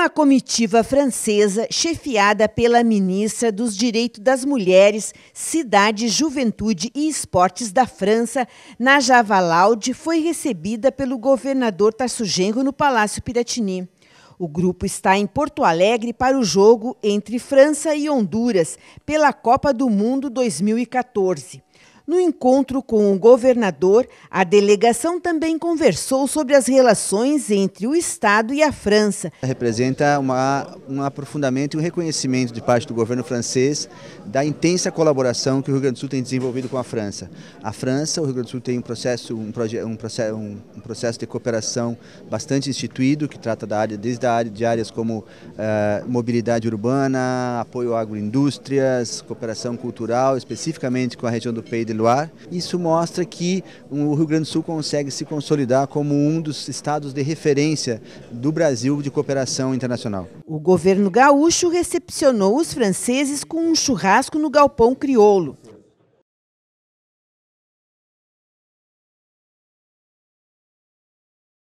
Uma comitiva francesa, chefiada pela ministra dos Direitos das Mulheres, Cidade, Juventude e Esportes da França, na Javalaude, foi recebida pelo governador Tarsugengo no Palácio Piratini. O grupo está em Porto Alegre para o jogo entre França e Honduras pela Copa do Mundo 2014. No encontro com o governador, a delegação também conversou sobre as relações entre o Estado e a França. Representa uma, um aprofundamento e um reconhecimento de parte do governo francês da intensa colaboração que o Rio Grande do Sul tem desenvolvido com a França. A França, o Rio Grande do Sul tem um processo, um, um, processo, um processo de cooperação bastante instituído, que trata da área, desde a área, de áreas como eh, mobilidade urbana, apoio à agroindústrias, cooperação cultural, especificamente com a região do Pays de isso mostra que o Rio Grande do Sul consegue se consolidar como um dos estados de referência do Brasil de cooperação internacional. O governo gaúcho recepcionou os franceses com um churrasco no galpão crioulo.